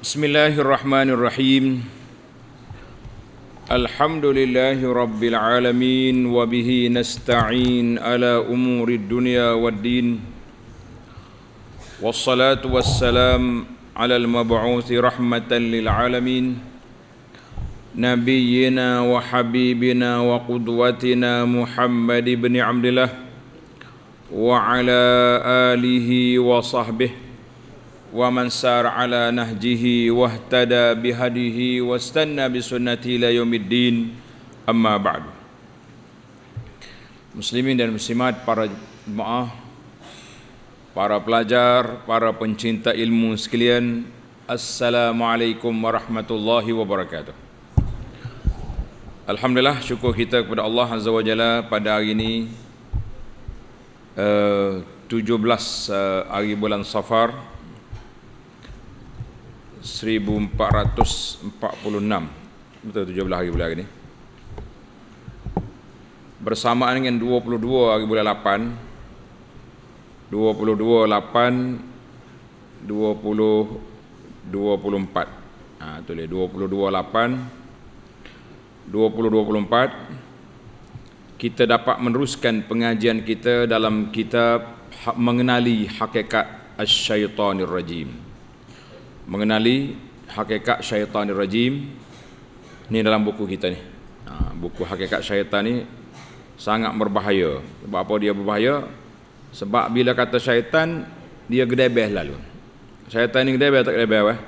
Bismillahirrahmanirrahim Alhamdulillahirabbil alamin wa bihi nasta'in ala umuri dunya waddin Wassalatu wassalam ala al-mab'uuthi rahmatan lil alamin Nabiyyina wa habibina wa qudwatina Muhammad ibn Abdullah wa ala alihi wa sahbihi wa man sar ala nahjihi wahtada bihadihi wastanna bi sunnati la yaumiddin amma ba'd muslimin dan muslimat para jemaah para pelajar para pencinta ilmu sekalian assalamualaikum warahmatullahi wabarakatuh alhamdulillah syukur kita kepada Allah azza wajalla pada hari ini uh, 17 uh, hari bulan safar 1446 betul 17 hari bulan hari ni bersamaan dengan 22 hari bulan 8 22 8 ah tu leh 22 8 kita dapat meneruskan pengajian kita dalam kitab mengenali hakikat as asyaitanir rajim mengenali hakikat syaitan rajim ni dalam buku kita ni ha, buku hakikat syaitan ni sangat berbahaya sebab apa dia berbahaya sebab bila kata syaitan dia gedebeh lalu syaitan ni gedebeh tak gedebeh eh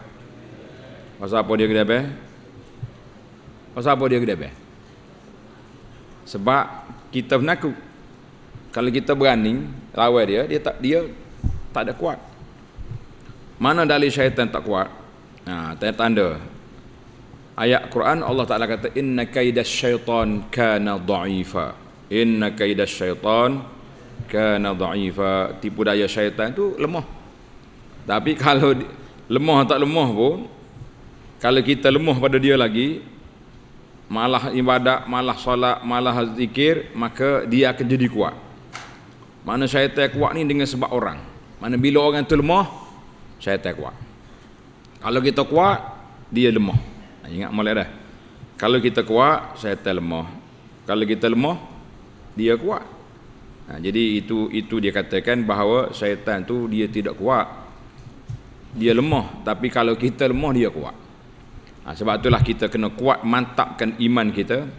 pasal apa dia gedebeh pasal apa dia gedebeh sebab kita menakut kalau kita berani lawan dia dia tak dia tak ada kuat mana dalil syaitan tak kuat? Ha, tanya tanda. Ayat Quran Allah Taala kata inna kaidas syaitan kana dha'ifa. Inna kaidas syaitan kana dha'ifa. Tipu daya syaitan tu lemah. Tapi kalau lemah tak lemah pun kalau kita lemah pada dia lagi malah ibadat, malah solat, malah zikir, maka dia akan jadi kuat. Mana syaitan kuat ni dengan sebab orang. Mana bila orang tu lemah, syaitan kuat. Kalau kita kuat, dia lemah. Ingat malam dah. Kalau kita kuat, syaitan lemah. Kalau kita lemah, dia kuat. Ha, jadi itu itu dia katakan bahawa syaitan tu dia tidak kuat. Dia lemah. Tapi kalau kita lemah, dia kuat. Ha, sebab itulah kita kena kuat mantapkan iman kita.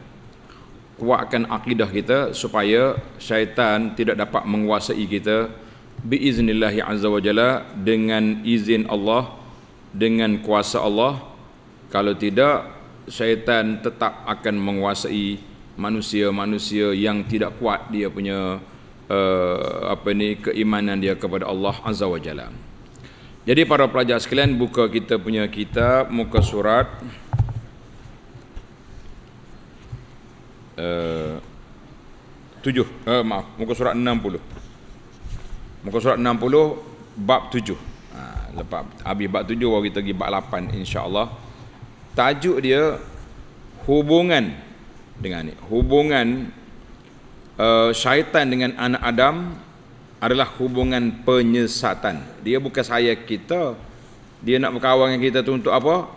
Kuatkan akidah kita supaya syaitan tidak dapat menguasai kita. Kita biiznillahi azza wa jalla dengan izin Allah dengan kuasa Allah kalau tidak syaitan tetap akan menguasai manusia-manusia yang tidak kuat dia punya uh, apa ni keimanan dia kepada Allah azza wa jalla jadi para pelajar sekalian buka kita punya kitab muka surat uh, tujuh, uh, maaf, muka surat enam puluh muka surat 60 bab 7 ha, lepas habis bab 7 baru kita pergi bab 8 Allah tajuk dia hubungan dengan ni hubungan uh, syaitan dengan anak Adam adalah hubungan penyesatan dia bukan saya kita dia nak berkawan dengan kita tu untuk apa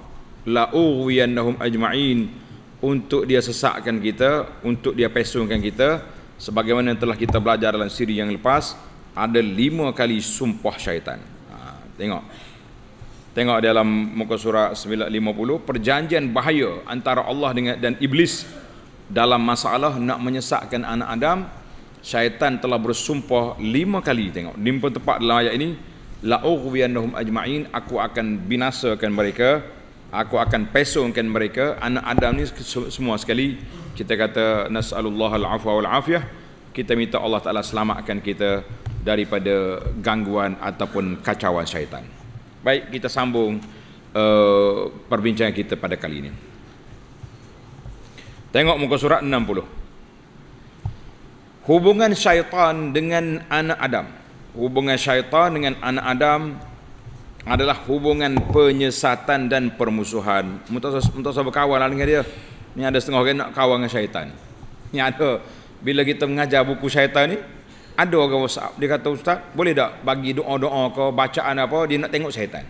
la uwiyannahum ajma'in untuk dia sesakkan kita untuk dia pesungkan kita sebagaimana yang telah kita belajar dalam siri yang lepas ada lima kali sumpah syaitan ha, tengok tengok dalam muka surat 950 perjanjian bahaya antara Allah dengan dan iblis dalam masalah nak menyesatkan anak Adam syaitan telah bersumpah lima kali tengok di tempat dalam ayat ini la'ughwiyannahum ajma'in aku akan binasakan mereka aku akan pesongkan mereka anak Adam ni semua sekali kita kata nas'alullahal afwa wal afiyah kita minta Allah Ta'ala selamatkan kita daripada gangguan ataupun kacauan syaitan. Baik, kita sambung uh, perbincangan kita pada kali ini. Tengok muka surat 60. Hubungan syaitan dengan anak Adam. Hubungan syaitan dengan anak Adam adalah hubungan penyesatan dan permusuhan. Mutasa berkawan lah dengan dia. Ni ada setengah orang nak kawan dengan syaitan. Ni ada. Bila kita mengajar buku syaitan ni, ada orang WhatsApp dia kata ustaz boleh tak bagi doa-doa ke bacaan apa dia nak tengok syaitan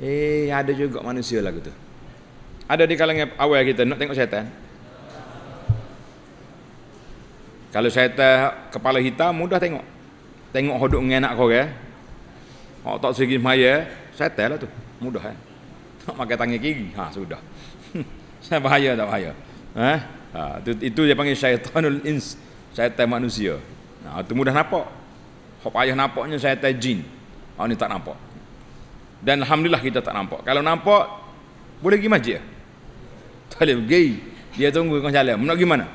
eh ada juga manusia lah gitu ada di kalangan awal kita nak tengok syaitan kalau syaitan kepala hitam mudah tengok tengok hodok dengan anak korang eh. kalau tak segi maya syaitan lah tu mudah kan eh? tak pakai tangan kiri ha sudah saya bahaya tak bahaya eh? ha, itu, itu dia panggil syaitanul ins syaitan manusia Ha, tu mudah nampak. Hak ayah nampaknya syaitan jin. Ha, ni tak nampak. Dan Alhamdulillah kita tak nampak. Kalau nampak, boleh pergi masjid. Lah. Tak boleh pergi. Dia tunggu kau jalan. Nak pergi mana?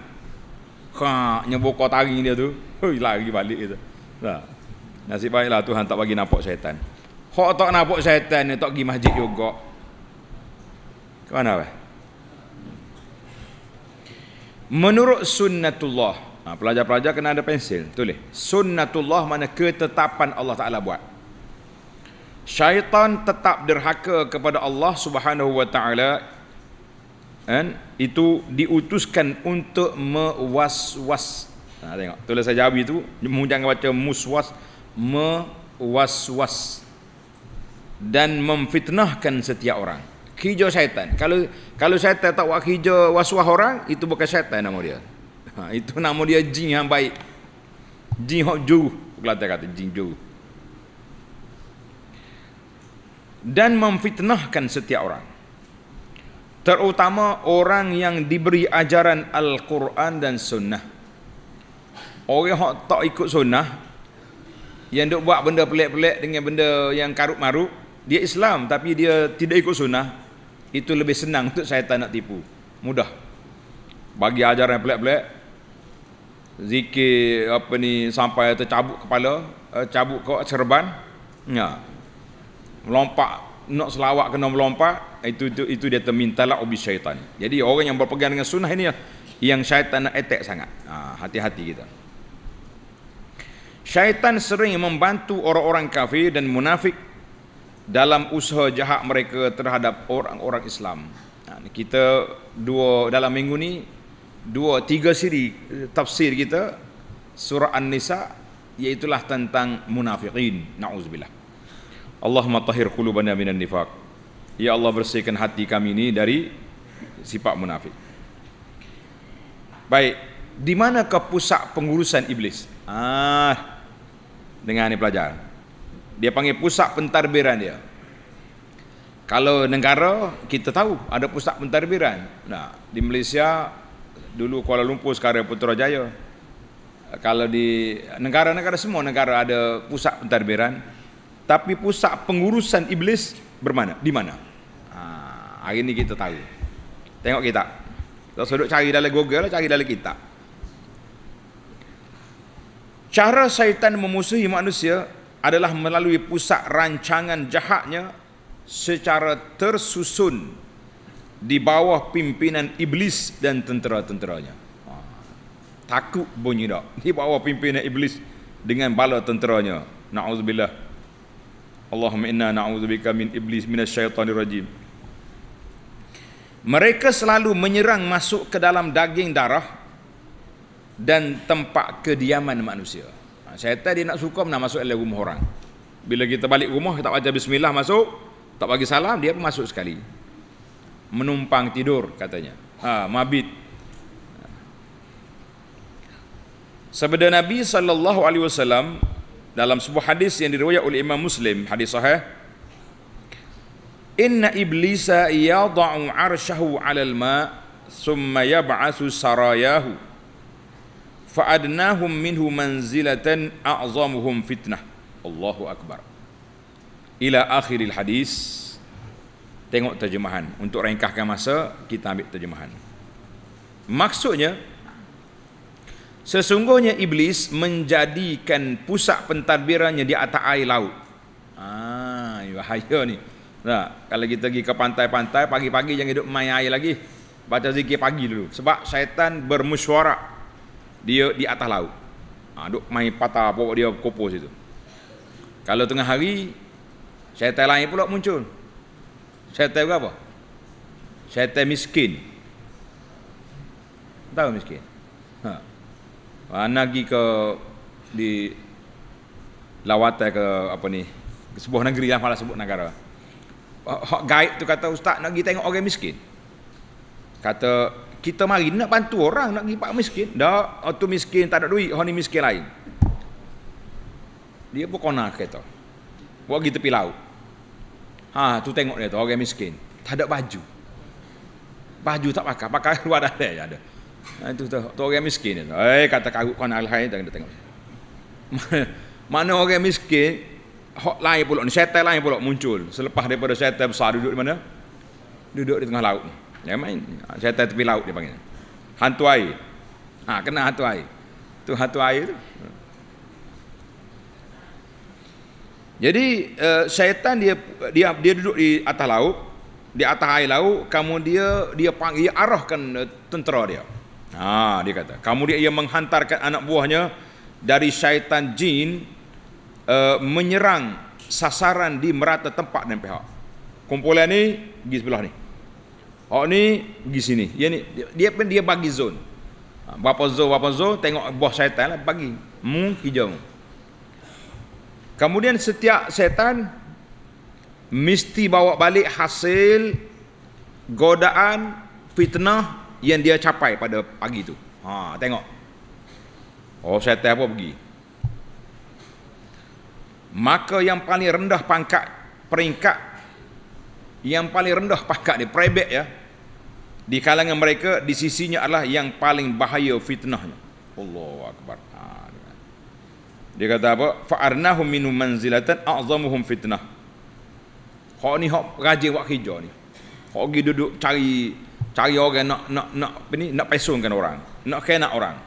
Kaknya buka taring dia tu. Hei, lagi balik dia tu. Ha. Nasib baiklah Tuhan tak bagi nampak syaitan. Hak tak nampak syaitan ni tak pergi masjid juga. Ke mana? Bah? Menurut sunnatullah, Ha, pelajar-pelajar kena ada pensil. Tulis. Sunnatullah mana ketetapan Allah Ta'ala buat. Syaitan tetap derhaka kepada Allah Subhanahu Wa Ta'ala. And itu diutuskan untuk mewaswas. Ha, tengok. Tulis saya jawab itu. Jangan baca muswas. Mewaswas. Dan memfitnahkan setiap orang. Hijau syaitan. Kalau kalau syaitan tak buat hijau waswas orang, itu bukan syaitan nama dia. Ha, itu nama dia jin yang baik. Jin hok ju, Kelantan kata jin ju. Dan memfitnahkan setiap orang. Terutama orang yang diberi ajaran Al-Quran dan Sunnah. Orang yang tak ikut Sunnah, yang duk buat benda pelik-pelik dengan benda yang karut maruk dia Islam tapi dia tidak ikut Sunnah, itu lebih senang untuk syaitan nak tipu. Mudah. Bagi ajaran yang pelik-pelik, zikir apa ni sampai tercabut kepala uh, cabut kau serban ya melompat nak selawat kena melompat itu itu, itu dia termintalah la ubi syaitan jadi orang yang berpegang dengan sunnah ini yang syaitan nak attack sangat ha, hati-hati kita syaitan sering membantu orang-orang kafir dan munafik dalam usaha jahat mereka terhadap orang-orang Islam ha, kita dua dalam minggu ni dua tiga siri tafsir kita surah An-Nisa iaitulah tentang munafiqin na'uzubillah Allahumma tahir qulubana minan Nifak. Ya Allah bersihkan hati kami ini dari sifat munafik Baik, di manakah pusat pengurusan iblis? Ah, dengar ni pelajar Dia panggil pusat pentadbiran dia kalau negara kita tahu ada pusat pentadbiran. Nah, di Malaysia dulu Kuala Lumpur sekarang Putrajaya kalau di negara-negara semua negara ada pusat pentadbiran tapi pusat pengurusan iblis bermana di mana ha, hari ini kita tahu tengok kita kita sudah cari dalam Google lah cari dalam kitab cara syaitan memusuhi manusia adalah melalui pusat rancangan jahatnya secara tersusun di bawah pimpinan iblis dan tentera-tenteranya. Ha. Takut bunyi tak? Di bawah pimpinan iblis dengan bala tenteranya. Na'udzubillah. Allahumma inna na'udzubika min iblis minasyaitanir rajim. Mereka selalu menyerang masuk ke dalam daging darah dan tempat kediaman manusia. Ha, syaitan dia nak suka nak masuk dalam rumah orang. Bila kita balik rumah, kita baca bismillah masuk, tak bagi salam, dia pun masuk sekali menumpang tidur katanya. Ha, mabit. Sabda Nabi sallallahu alaihi wasallam dalam sebuah hadis yang diriwayatkan oleh Imam Muslim, hadis sahih. Inna iblisa yada'u arshahu 'alal ma' thumma yab'atsu sarayahu fa'adnahum minhu manzilatan a'zamuhum fitnah. Allahu akbar. Ila akhiril hadis tengok terjemahan untuk ringkaskan masa kita ambil terjemahan maksudnya sesungguhnya iblis menjadikan pusat pentadbirannya di atas air laut ah bahaya ni nah, kalau kita pergi ke pantai-pantai pagi-pagi jangan hidup main air lagi baca zikir pagi dulu sebab syaitan bermusyawarah dia di atas laut ah duk main patah pokok dia kopos itu kalau tengah hari syaitan lain pula muncul Syaitan apa? Syaitan miskin. Tahu miskin? Ha. Anak pergi ke di lawatan ke apa ni ke sebuah negeri lah malah sebut negara hak guide tu kata ustaz nak pergi tengok orang miskin kata kita mari nak bantu orang nak pergi pak miskin dah oh, tu miskin tak ada duit orang miskin lain dia pun kena kata buat pergi tepi laut Ha tu tengok dia tu orang miskin. Tak ada baju. Baju tak pakai, pakai luar dalam je ada. Ha tu tu, tu orang miskin dia. Eh kata karut kau nak hai jangan tengok. mana orang miskin hot lain pula ni setan lain pula muncul selepas daripada setan besar duduk di mana? Duduk di tengah laut. Jangan main. Ha, setel tepi laut dia panggil. Hantu air. Ha kena hantu air. Tu hantu air tu. Jadi uh, syaitan dia dia dia duduk di atas laut, di atas air laut, kamu dia dia panggil arahkan eh, tentera dia. Ha dia kata, kamu dia ia menghantarkan anak buahnya dari syaitan jin uh, menyerang sasaran di merata tempat dan pihak. Kumpulan ni pergi sebelah ni. Hak ni pergi sini. Ya ni dia pun dia, bagi zon. Ha, berapa zon berapa zon tengok buah syaitan lah bagi. Mu hijau. Kemudian setiap setan mesti bawa balik hasil godaan fitnah yang dia capai pada pagi itu. Ha, tengok. Oh setan apa pergi? Maka yang paling rendah pangkat peringkat yang paling rendah pangkat di private ya di kalangan mereka di sisinya adalah yang paling bahaya fitnahnya. Allahu akbar. Dia kata apa? Fa'arnahum minu manzilatan a'zamuhum fitnah. Hak ni hak rajin buat kerja ni. Hak pergi duduk cari cari orang nak nak nak apa ni nak pesongkan orang, nak kena orang.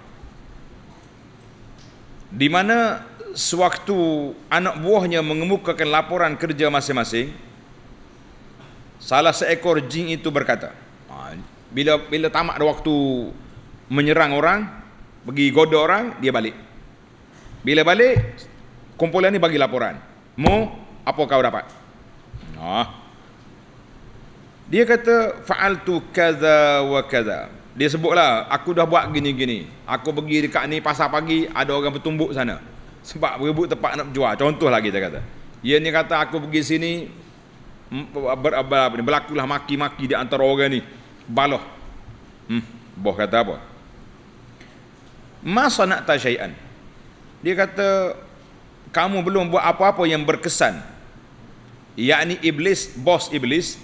Di mana sewaktu anak buahnya mengemukakan laporan kerja masing-masing, salah seekor jin itu berkata, ha, bila bila tamak ada waktu menyerang orang, pergi goda orang, dia balik. Bila balik, kumpulan ni bagi laporan. Mu, apa kau dapat? Nah. Dia kata, faal tu kaza wa kaza. Dia sebutlah, aku dah buat gini-gini. Aku pergi dekat ni pasar pagi, ada orang bertumbuk sana. Sebab berebut tempat nak jual. Contoh lagi dia kata. Dia ni kata, aku pergi sini, berlakulah maki-maki di antara orang ni. Baloh. Hmm. Boh kata apa? Masa nak tasyai'an dia kata kamu belum buat apa-apa yang berkesan yakni iblis bos iblis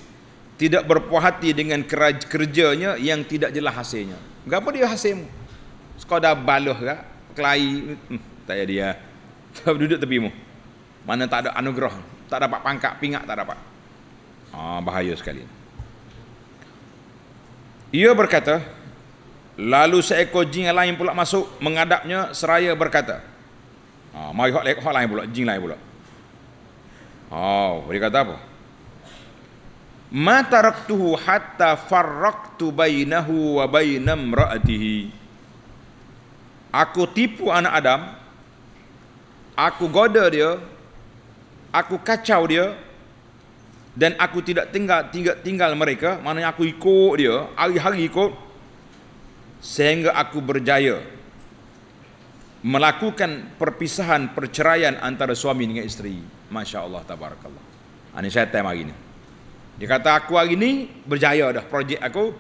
tidak berpuas hati dengan keraj- kerjanya yang tidak jelas hasilnya apa dia hasilmu sekadar baluh ke kelahi hmm, tak ada dia tak duduk tepi mu mana tak ada anugerah tak dapat pangkat pingat tak dapat ah oh, bahaya sekali ia berkata lalu seekor jin yang lain pula masuk mengadapnya seraya berkata Ha, mari hot, hot lain pula, jin lain pula. Oh, dia kata apa? Mata taraktuhu hatta farraqtu bainahu wa bainam ra'atihi. Aku tipu anak Adam. Aku goda dia. Aku kacau dia. Dan aku tidak tinggal tinggal, tinggal mereka. Maknanya aku ikut dia. Hari-hari ikut. Sehingga aku berjaya. Berjaya melakukan perpisahan perceraian antara suami dengan isteri. Masya Allah tabarakallah. Ani ha, saya tema hari ini. Dia kata aku hari ini berjaya dah projek aku.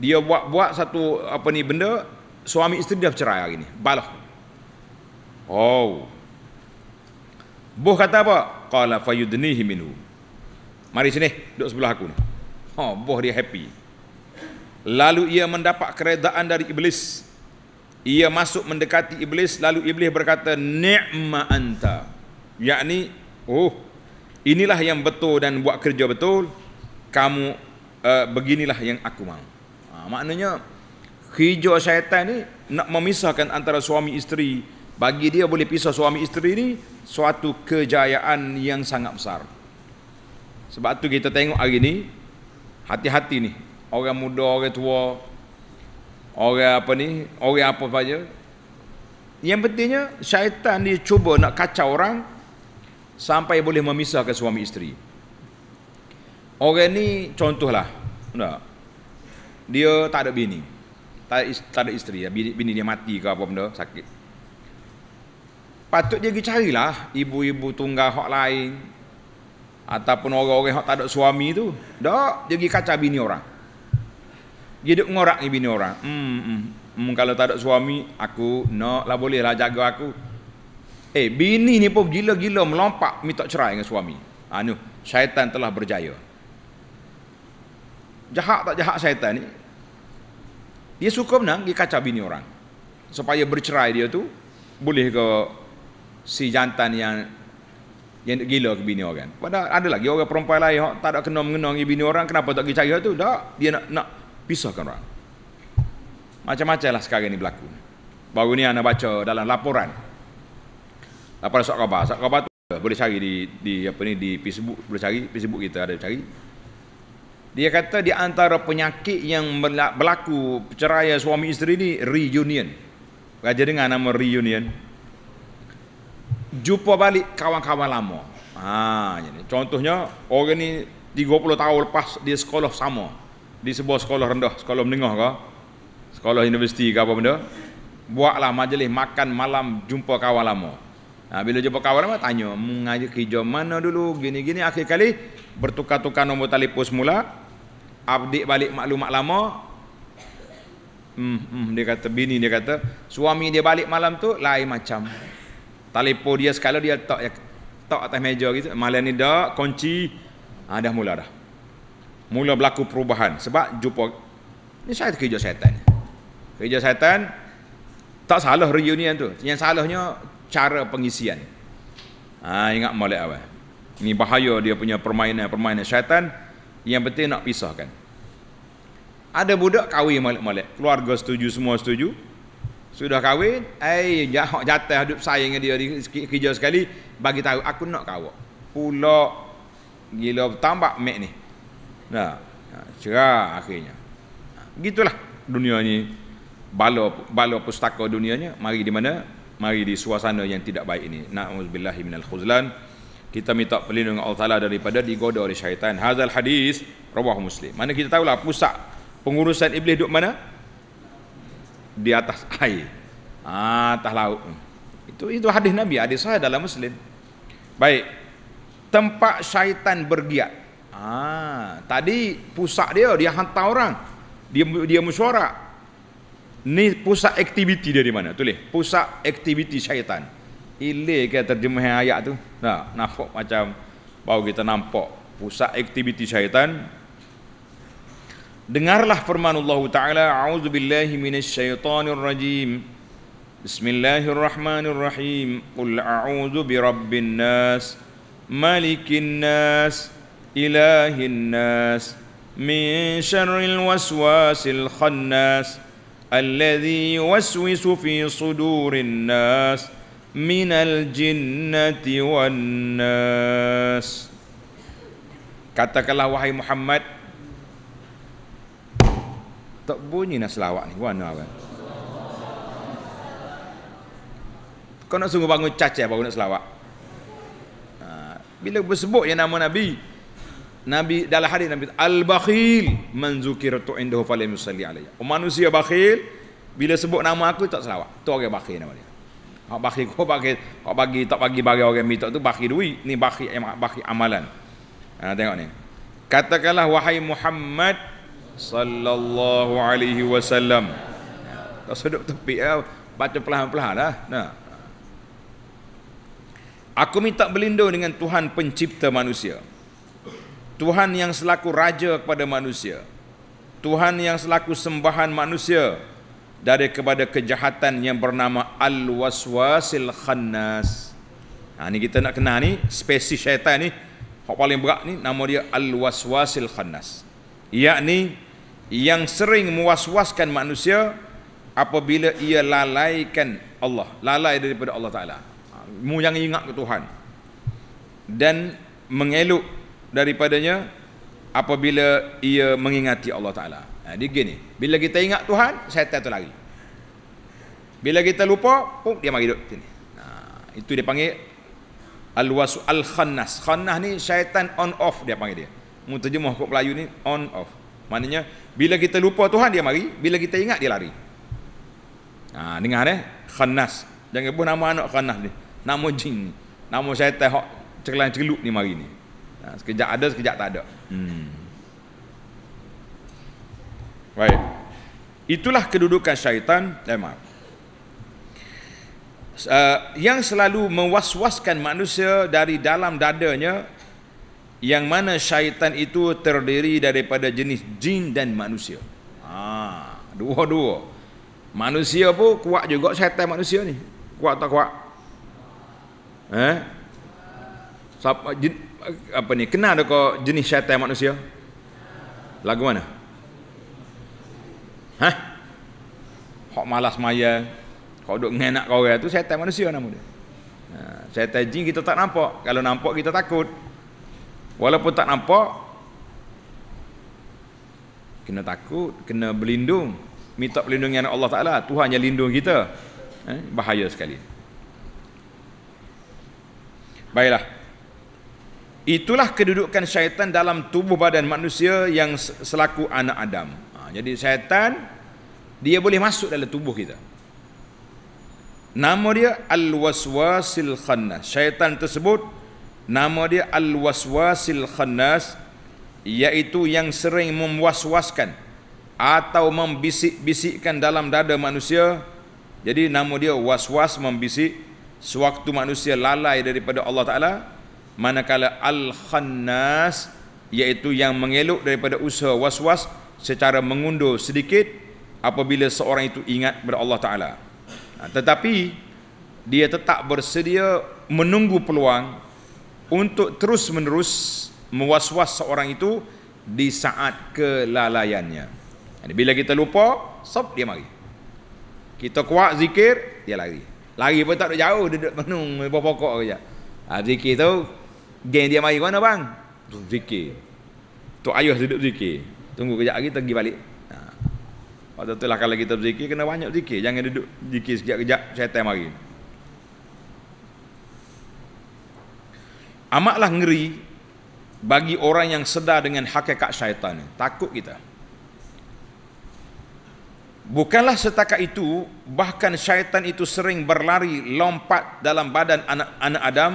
Dia buat-buat satu apa ni benda suami isteri dia bercerai hari ini. Balah. Oh. Boh kata apa? Qala fayudnihi minhu. Mari sini duduk sebelah aku ni. Oh, ha, boh dia happy. Lalu ia mendapat keredaan dari iblis ia masuk mendekati iblis lalu iblis berkata ni'ma anta yakni oh inilah yang betul dan buat kerja betul kamu uh, beginilah yang aku mahu ha, maknanya hijau syaitan ni nak memisahkan antara suami isteri bagi dia boleh pisah suami isteri ni suatu kejayaan yang sangat besar sebab tu kita tengok hari ni hati-hati ni orang muda orang tua orang apa ni orang apa saja yang pentingnya syaitan dia cuba nak kacau orang sampai boleh memisahkan suami isteri orang ni contohlah tak? dia tak ada bini tak ada isteri bini, bini dia mati ke apa benda sakit patut dia pergi carilah ibu-ibu tunggal hak lain ataupun orang-orang yang tak ada suami tu dak dia pergi kacau bini orang dia duk ngorak ni bini orang hmm, hmm, hmm kalau tak ada suami aku nak lah boleh lah jaga aku eh bini ni pun gila-gila melompat minta cerai dengan suami anu ha, syaitan telah berjaya jahat tak jahat syaitan ni dia suka menang dia kacau bini orang supaya bercerai dia tu boleh ke si jantan yang yang gila ke bini orang Padahal ada lagi orang perempuan lain tak ada kena mengenang bini orang kenapa tak pergi cari dia tu tak dia nak nak pisahkan orang. Macam-macam lah sekarang ni berlaku. Baru ni anda baca dalam laporan. Laporan Sok Khabar. Sok Khabar tu boleh cari di di apa ni di Facebook boleh cari Facebook kita ada cari dia kata di antara penyakit yang berlaku perceraian suami isteri ni reunion raja dengar nama reunion jumpa balik kawan-kawan lama ha, contohnya orang ni 30 tahun lepas dia sekolah sama di sebuah sekolah rendah, sekolah menengah ke, sekolah universiti ke apa benda, buatlah majlis makan malam jumpa kawan lama. Ha, bila jumpa kawan lama, tanya, mengaji kerja mana dulu, gini-gini, akhir kali, bertukar-tukar nombor telefon semula, update balik maklumat lama, hmm, hmm, dia kata, bini dia kata, suami dia balik malam tu, lain macam. Telefon dia sekali, dia tak, tak atas meja gitu, malam ni dah, kunci, ha, dah mula dah mula berlaku perubahan sebab jumpa ni saya kerja syaitan kerja syaitan tak salah reunion tu yang salahnya cara pengisian ha, ingat balik awal ini bahaya dia punya permainan-permainan syaitan yang penting nak pisahkan ada budak kahwin malik-malik keluarga setuju semua setuju sudah kahwin eh jahat jatah hidup saya dengan dia kerja sekali bagi tahu aku nak kawak pula gila tambak mek ni Nah, Cerah akhirnya. gitulah dunia ni bala bala pustaka dunianya mari di mana? Mari di suasana yang tidak baik ini. Na'udzubillahi minal khuzlan. Kita minta perlindungan Allah Taala daripada digoda oleh syaitan. Hazal hadis rawah Muslim. Mana kita tahu lah pusat pengurusan iblis duduk mana? Di atas air. Ah, atas laut. Itu itu hadis Nabi, hadis sahih dalam Muslim. Baik. Tempat syaitan bergiat. Ah, tadi pusat dia dia hantar orang. Dia dia mesyuarat. Ni pusat aktiviti dia di mana? Tulis. Pusat aktiviti syaitan. Ile, ke terjemah ayat tu? Nah, nampak macam baru kita nampak pusat aktiviti syaitan. Dengarlah firman Allah Taala, "A'udzubillahi minasyaitonirrajim." Bismillahirrahmanirrahim. "Qul a'udzu birabbin nas, malikin nas." إله الناس من شر الوسواس الخناس الذي يوسوس في صدور الناس من الجنة والناس Katakanlah wahai Muhammad Tak bunyi nak selawat ni Wana apa Kau nak sungguh bangun cacah bangun nak selawat ha, Bila bersebut yang nama Nabi Nabi dalam hadis Nabi al-bakhil man zukirtu indahu falam yusalli alayya. Oh, manusia bakhil bila sebut nama aku tak selawat. Tu orang bakhil nama dia. Hak bakhil kau bagi hak bagi tak bagi bagi orang minta tu bakhil duit. Ni bakhil eh, bakhil amalan. Ha, tengok ni. Katakanlah wahai Muhammad sallallahu alaihi wasallam. Tak ya, sedut tepi ya. Baca perlahan-perlahan lah. Nah. Aku minta berlindung dengan Tuhan pencipta manusia. Tuhan yang selaku raja kepada manusia. Tuhan yang selaku sembahan manusia dari kepada kejahatan yang bernama al-waswasil khannas. Ha ni kita nak kenal ni spesies syaitan ni. yang paling berat ni nama dia al-waswasil khannas. ni yang sering mewaswaskan manusia apabila ia lalaikan Allah, lalai daripada Allah Taala. Ha, mu yang ingat ke Tuhan dan mengeluk daripadanya apabila ia mengingati Allah Ta'ala ha, dia gini bila kita ingat Tuhan syaitan tu lari bila kita lupa pum, dia mari duduk sini nah, ha, itu dia panggil al-wasu al-khannas khannas ni syaitan on off dia panggil dia muterjemah kot pelayu ni on off maknanya bila kita lupa Tuhan dia mari bila kita ingat dia lari nah, ha, dengar eh khannas jangan pun nama anak khannas ni nama jin nama syaitan yang celan celup ni mari ni Ha, sekejap ada, sekejap tak ada. Hmm. Baik. Itulah kedudukan syaitan. Eh, maaf. Uh, yang selalu mewaswaskan manusia dari dalam dadanya yang mana syaitan itu terdiri daripada jenis jin dan manusia. Ah, dua-dua. Manusia pun kuat juga syaitan manusia ni. Kuat tak kuat? Eh? Siapa apa ni kenal dak jenis syaitan manusia lagu mana ha hok malas maya kau duk ngenak kau orang tu syaitan manusia nama dia ha, syaitan jin kita tak nampak kalau nampak kita takut walaupun tak nampak kena takut kena berlindung minta perlindungan Allah Taala Tuhan yang lindung kita ha, bahaya sekali Baiklah. Itulah kedudukan syaitan dalam tubuh badan manusia yang selaku anak Adam. Ha, jadi syaitan dia boleh masuk dalam tubuh kita. Nama dia al-waswasil khannas. Syaitan tersebut nama dia al-waswasil khannas iaitu yang sering memwaswaskan atau membisik-bisikkan dalam dada manusia. Jadi nama dia waswas membisik sewaktu manusia lalai daripada Allah Taala manakala al-khannas iaitu yang mengelok daripada usaha waswas was secara mengundur sedikit apabila seorang itu ingat kepada Allah Taala. Ha, tetapi dia tetap bersedia menunggu peluang untuk terus-menerus mewaswas seorang itu di saat kelalaiannya. bila kita lupa, sob dia mari. Kita kuat zikir, dia lari. Lari pun tak ada jauh, duduk menung, berapa pokok saja. Ha, zikir tu, Geng dia mari mana bang? Zikir. Tok Ayus duduk zikir. Tunggu kejap lagi pergi balik. Ha. Waktu tu lah kalau kita berzikir kena banyak zikir. Jangan duduk zikir sekejap-kejap syaitan mari. Amatlah ngeri bagi orang yang sedar dengan hakikat syaitan ni. Takut kita. Bukanlah setakat itu, bahkan syaitan itu sering berlari, lompat dalam badan anak, anak Adam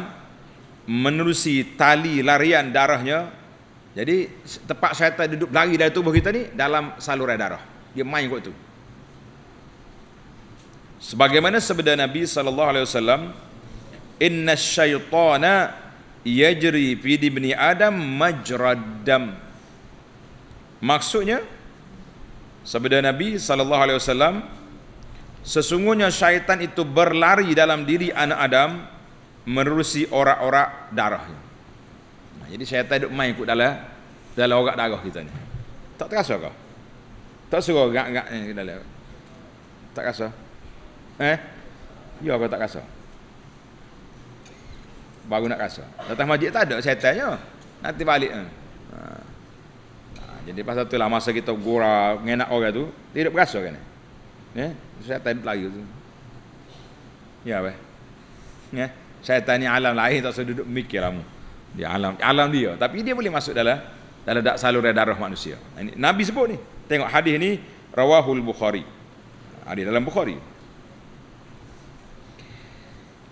menerusi tali larian darahnya. Jadi tempat syaitan duduk lari dari tubuh kita ni dalam saluran darah. Dia main kot tu. Sebagaimana sabda Nabi saw. "Inna syaitana yajri fi ibni Adam majradam." Maksudnya sabda Nabi saw. sesungguhnya syaitan itu berlari dalam diri anak Adam merusi orang-orang darahnya. Nah, jadi saya tak main ikut dalam dalam orang darah kita ni. Tak terasa kau, Tak suka gak gak ni dalam. Tak rasa. Eh? Ya kau tak rasa. Baru nak rasa. Datang masjid tak ada setannya. Nanti balik. Eh. Nah, ha. ha, jadi pasal tu lah masa kita gura ngenak orang tu, dia tak berasa kan. eh? saya tak lari tu. Ya, weh. Ya. Yeah syaitan ni alam lain tak usah duduk mikir lama. Dia alam alam dia. Tapi dia boleh masuk dalam dalam dak saluran darah manusia. Ini, Nabi sebut ni. Tengok hadis ni rawahul Bukhari. Ada ah, dalam Bukhari.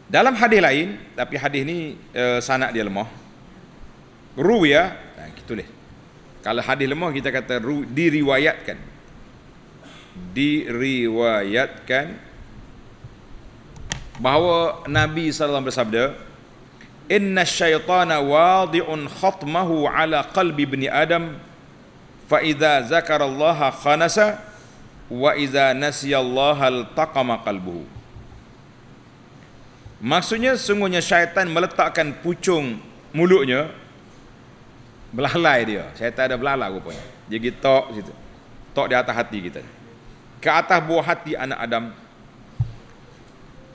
Dalam hadis lain, tapi hadis ni uh, eh, sanad dia lemah. Ruwi ya, nah, kita tulis. Kalau hadis lemah kita kata diriwayatkan. Diriwayatkan bahawa Nabi SAW bersabda inna syaitana wadi'un khatmahu ala qalbi ibni Adam fa idza zakara Allah khanasa wa idza nasiya Allah taqama qalbuhu maksudnya sungguhnya syaitan meletakkan pucung mulutnya belalai dia syaitan ada belalai rupanya dia gitu tok di atas hati kita ke atas buah hati anak Adam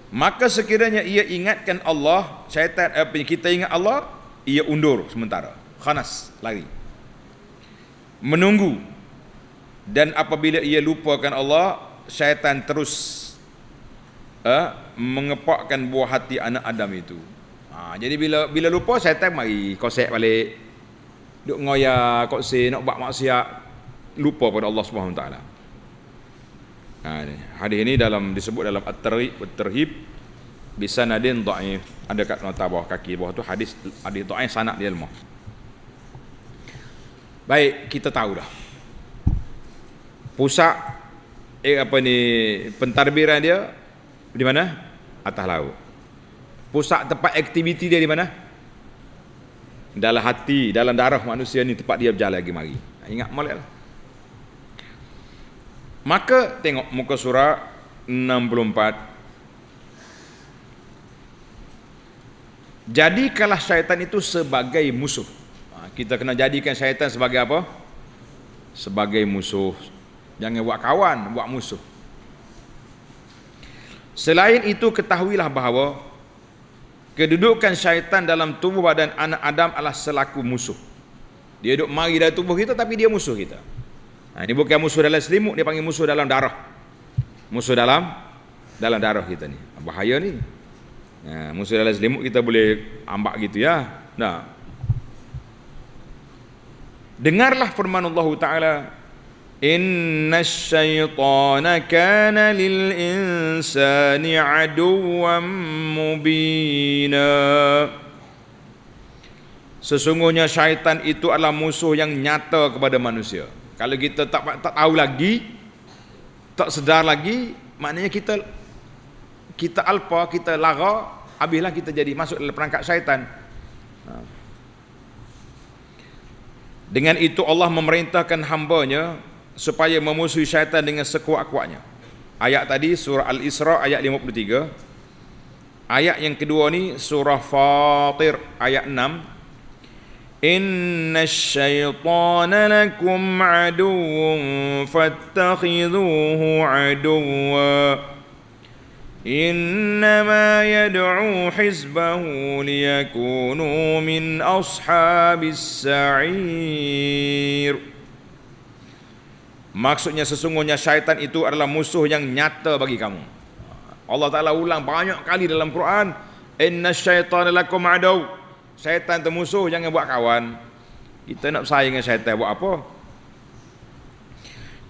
maka sekiranya ia ingatkan Allah syaitan apa eh, kita ingat Allah ia undur sementara khanas lari menunggu dan apabila ia lupakan Allah syaitan terus eh, mengepakkan buah hati anak Adam itu ha, jadi bila bila lupa syaitan mari kosek balik duk ngoya kosek nak buat maksiat lupa pada Allah swt. Ha, hadis ini dalam disebut dalam at-tarhib at-tarhib bi sanadin dhaif ada kat nota bawah kaki bawah tu hadis hadis dhaif sanad dia lemah baik kita tahu dah pusat eh apa ni pentadbiran dia di mana atas laut pusat tempat aktiviti dia di mana dalam hati dalam darah manusia ni tempat dia berjalan lagi mari ingat molek lah Maka tengok muka surah 64 Jadi kalah syaitan itu sebagai musuh ha, Kita kena jadikan syaitan sebagai apa? Sebagai musuh Jangan buat kawan, buat musuh Selain itu ketahuilah bahawa Kedudukan syaitan dalam tubuh badan anak Adam adalah selaku musuh Dia duduk mari dalam tubuh kita tapi dia musuh kita Ha, ini bukan musuh dalam selimut dia panggil musuh dalam darah musuh dalam dalam darah kita ni ha, bahaya ni ha, musuh dalam selimut kita boleh ambak gitu ya nah dengarlah firman Allah taala Inna syaitana kana lil insani aduwan mubina Sesungguhnya syaitan itu adalah musuh yang nyata kepada manusia kalau kita tak tak tahu lagi, tak sedar lagi, maknanya kita kita alpa, kita lara, habislah kita jadi masuk dalam perangkat syaitan. Ha. Dengan itu Allah memerintahkan hamba-Nya supaya memusuhi syaitan dengan sekuat-kuatnya. Ayat tadi surah Al-Isra ayat 53. Ayat yang kedua ni surah Fatir ayat 6. إن الشيطان لكم عدو فاتخذوه عدوا إنما يدعو حزبه ليكونوا من أصحاب السعير Maksudnya sesungguhnya syaitan itu adalah musuh yang nyata bagi kamu. Allah Ta'ala ulang banyak kali dalam Quran. Inna lakum adaw. Syaitan itu musuh, jangan buat kawan. Kita nak bersaing dengan syaitan buat apa?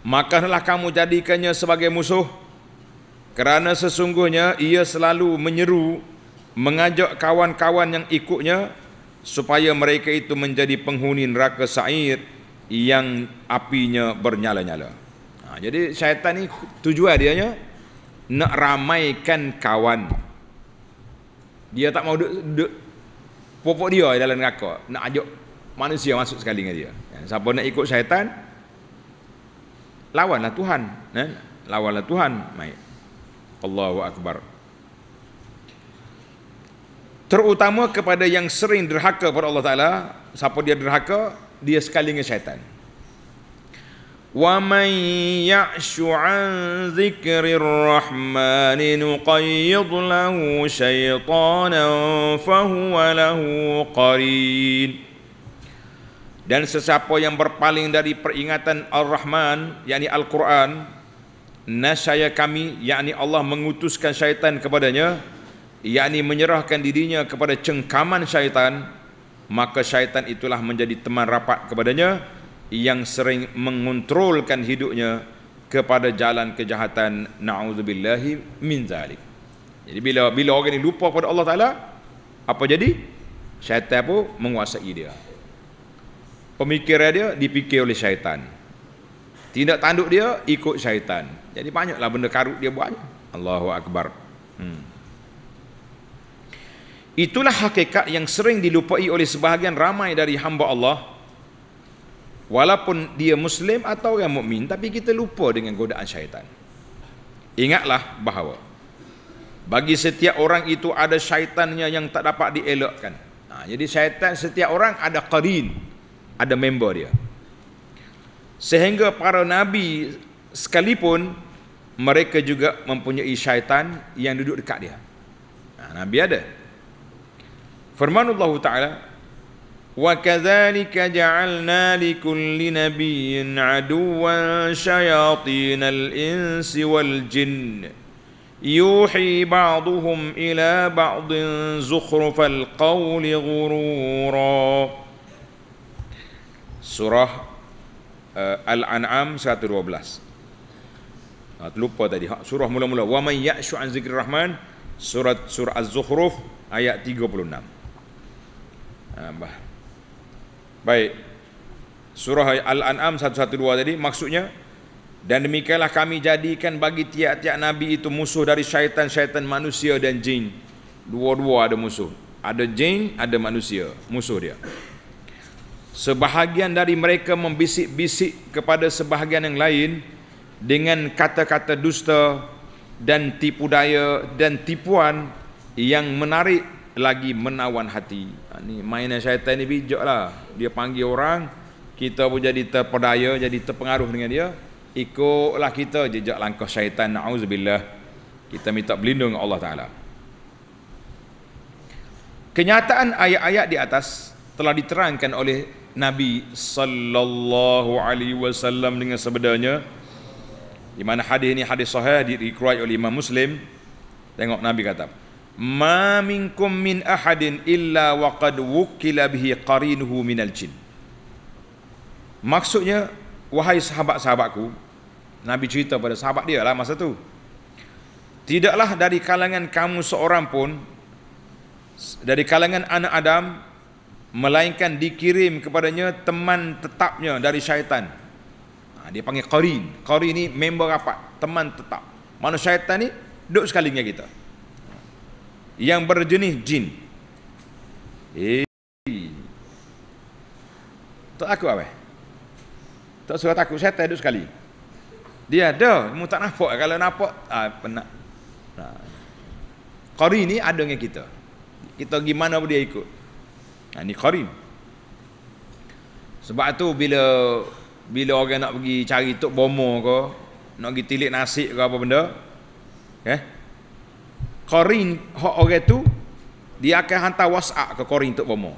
Maka lah kamu jadikannya sebagai musuh. Kerana sesungguhnya ia selalu menyeru, mengajak kawan-kawan yang ikutnya supaya mereka itu menjadi penghuni neraka sa'ir yang apinya bernyala-nyala. Ha, jadi syaitan ini tujuan dia nya nak ramaikan kawan. Dia tak mau duduk, duduk Pokok dia dalam neraka Nak ajak manusia masuk sekali dengan dia ya, Siapa nak ikut syaitan Lawanlah Tuhan eh? Lawanlah Tuhan Baik. Allahu Akbar Terutama kepada yang sering derhaka kepada Allah Ta'ala Siapa dia derhaka Dia sekali dengan syaitan ومن يعش عن ذكر الرحمن نقيض له شيطانا فهو له قرين Dan sesiapa yang berpaling dari peringatan Ar-Rahman, yakni Al-Quran, nasaya kami, yakni Allah mengutuskan syaitan kepadanya, yakni menyerahkan dirinya kepada cengkaman syaitan, maka syaitan itulah menjadi teman rapat kepadanya, yang sering mengontrolkan hidupnya kepada jalan kejahatan naudzubillahi min zalik jadi bila bila orang ini lupa pada Allah taala apa jadi syaitan pun menguasai dia pemikiran dia dipikir oleh syaitan tindak tanduk dia ikut syaitan jadi banyaklah benda karut dia buat Allahu akbar hmm. itulah hakikat yang sering dilupai oleh sebahagian ramai dari hamba Allah walaupun dia muslim atau orang mukmin tapi kita lupa dengan godaan syaitan ingatlah bahawa bagi setiap orang itu ada syaitannya yang tak dapat dielakkan nah, ha, jadi syaitan setiap orang ada karin, ada member dia sehingga para nabi sekalipun mereka juga mempunyai syaitan yang duduk dekat dia nah, ha, nabi ada firman Allah taala وكذلك جعلنا لكل نبي عدوا شياطين الانس والجن يوحي بعضهم الى بعض زخرف القول غرورا سوره آه، الانعام 112 آه، Lupa tadi. Surah mula-mula. Waman ya'shu an zikri rahman. Surat surah Az-Zukhruf ayat 36. Abah. آه، ah, Baik. Surah Al-An'am 112 tadi maksudnya dan demikianlah kami jadikan bagi tiap-tiap nabi itu musuh dari syaitan-syaitan manusia dan jin. Dua-dua ada musuh. Ada jin, ada manusia, musuh dia. Sebahagian dari mereka membisik-bisik kepada sebahagian yang lain dengan kata-kata dusta dan tipu daya dan tipuan yang menarik lagi menawan hati ini ha, mainan syaitan ini bijak lah dia panggil orang kita pun jadi terpedaya jadi terpengaruh dengan dia ikutlah kita jejak langkah syaitan na'udzubillah kita minta berlindung Allah Ta'ala kenyataan ayat-ayat di atas telah diterangkan oleh Nabi sallallahu alaihi wasallam dengan sebenarnya di mana hadis ini hadis sahih diriwayatkan oleh Imam Muslim tengok Nabi kata ma minkum min ahadin illa waqad wukila bihi qarinuhu minal jin maksudnya wahai sahabat-sahabatku nabi cerita pada sahabat dia lah masa tu tidaklah dari kalangan kamu seorang pun dari kalangan anak adam melainkan dikirim kepadanya teman tetapnya dari syaitan ha, dia panggil qarin qarin ni member rapat teman tetap mana syaitan ni duduk sekalinya kita yang berjenis jin. Hei. Eh. Tak takut apa? Tak suka takut syaitan duduk sekali. Dia ada, mu tak nampak kalau nampak ah penak. Nah. Qari ni ada dengan kita. Kita gimana pun dia ikut. Nah, ni qari. Sebab tu bila bila orang nak pergi cari tok bomo ke, nak pergi tilik nasi ke apa benda, eh? Korin hok orang tu dia akan hantar WhatsApp ke Korin untuk bomo.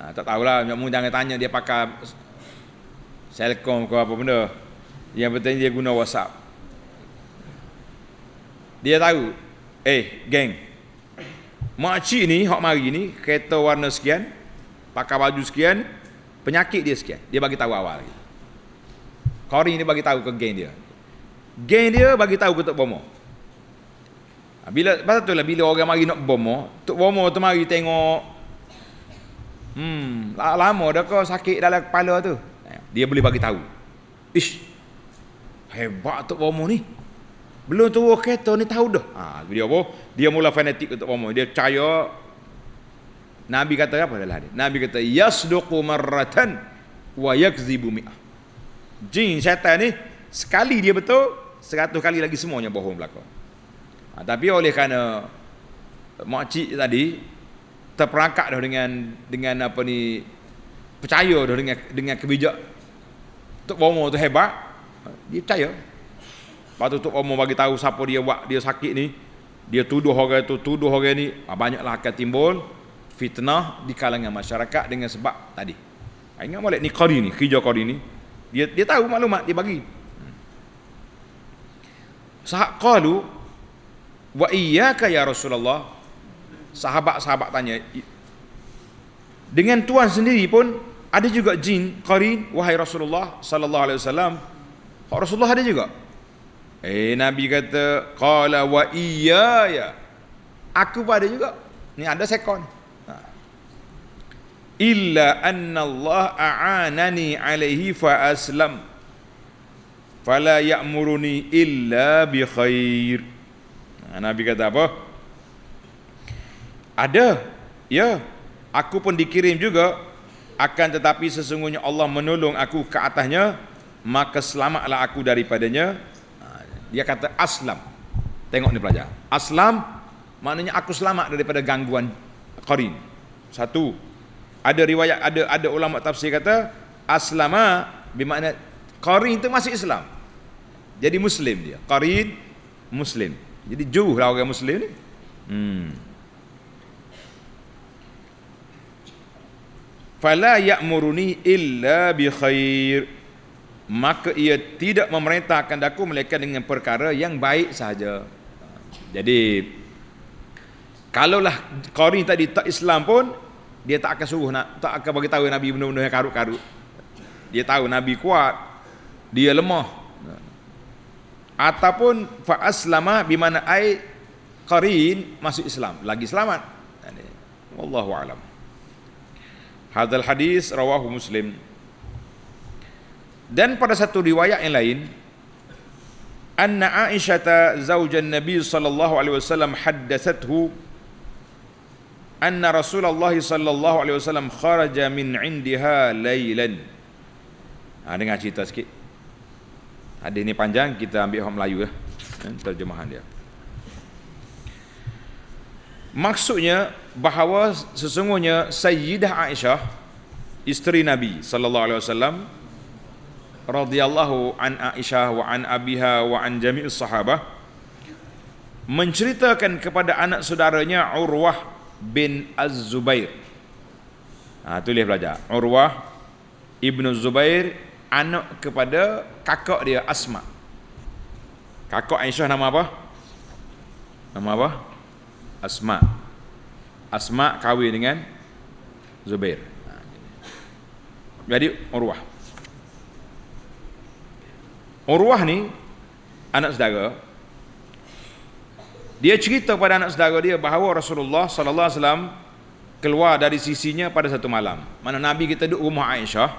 Ha, tak tahulah, kamu jangan tanya dia pakai Selcom ke apa benda. Yang penting dia guna WhatsApp. Dia tahu, eh geng, maci ni, hok mari ni, kereta warna sekian, pakai baju sekian, penyakit dia sekian. Dia bagi tahu awal lagi. Korin ni bagi tahu ke geng dia. Geng dia bagi tahu ke Tok Bomoh. Ha, bila pasal tu lah bila orang mari nak bomo, tu bomo tu mari tengok. Hmm, lama dah kau sakit dalam kepala tu. Eh, dia boleh bagi tahu. Ish. Hebat tu bomo ni. Belum tu kereta ni tahu dah. Ha, dia apa? Dia mula fanatik untuk bomo. Dia percaya Nabi kata apa dalam hadis? Nabi kata yasduqu marratan wa yakzibu mi'ah. Jin syaitan ni sekali dia betul, seratus kali lagi semuanya bohong belakang. Ha, tapi oleh kerana makcik tadi terperangkap dah dengan dengan apa ni percaya dah dengan dengan kebijak Tok Bomo tu hebat. Ha, dia percaya. Lepas tu Tok Bomo bagi tahu siapa dia buat dia sakit ni. Dia tuduh orang tu, tuduh orang ni. Ha, banyaklah akan timbul fitnah di kalangan masyarakat dengan sebab tadi. Ha, ingat boleh ni qari ni, kerja qari ni. Dia dia tahu maklumat dia bagi. Hmm. Sahak qalu wa iyyaka ya Rasulullah sahabat-sahabat tanya dengan tuan sendiri pun ada juga jin qarin wahai Rasulullah sallallahu alaihi wasallam Rasulullah ada juga eh nabi kata qala wa iyyaya aku pun ada juga ni ada sekon ha. illa anna Allah a'anani alaihi fa aslam fala ya'muruni illa bi khair Ha, Nabi kata apa? Ada. Ya. Aku pun dikirim juga. Akan tetapi sesungguhnya Allah menolong aku ke atasnya. Maka selamatlah aku daripadanya. Ha, dia kata aslam. Tengok ni pelajar. Aslam. Maknanya aku selamat daripada gangguan Qarin. Satu. Ada riwayat, ada ada ulama tafsir kata. Aslama. Bermakna Qarin itu masih Islam. Jadi Muslim dia. Qarin Muslim. Jadi jauh lah orang Muslim ni. Hmm. Fala ya'muruni illa bi khair. Maka ia tidak memerintahkan aku melainkan dengan perkara yang baik sahaja. Jadi kalaulah qari tadi tak Islam pun dia tak akan suruh nak tak akan bagi tahu Nabi benda-benda yang karut-karut. Dia tahu Nabi kuat, dia lemah, ataupun fa aslama bi mana ai qarin masuk Islam lagi selamat wallahu alam hadal hadis rawahu muslim dan pada satu riwayat yang lain anna aisyata zaujan nabi sallallahu alaihi wasallam haddatsathu anna rasulullah sallallahu alaihi wasallam kharaja min indiha lailan ha dengar cerita sikit ada ini panjang kita ambil orang Melayu lah terjemahan dia. Maksudnya bahawa sesungguhnya Sayyidah Aisyah isteri Nabi sallallahu alaihi wasallam radhiyallahu an Aisyah wa an abiha wa an jami'is sahabah menceritakan kepada anak saudaranya Urwah bin Az-Zubair. Ah ha, tulis belajar. Urwah ibnu Zubair anak kepada kakak dia Asma. Kakak Aisyah nama apa? Nama apa? Asma. Asma kahwin dengan Zubair. Ha, jadi Urwah. Urwah ni anak saudara dia cerita kepada anak saudara dia bahawa Rasulullah sallallahu alaihi wasallam keluar dari sisinya pada satu malam. Mana Nabi kita duduk rumah Aisyah,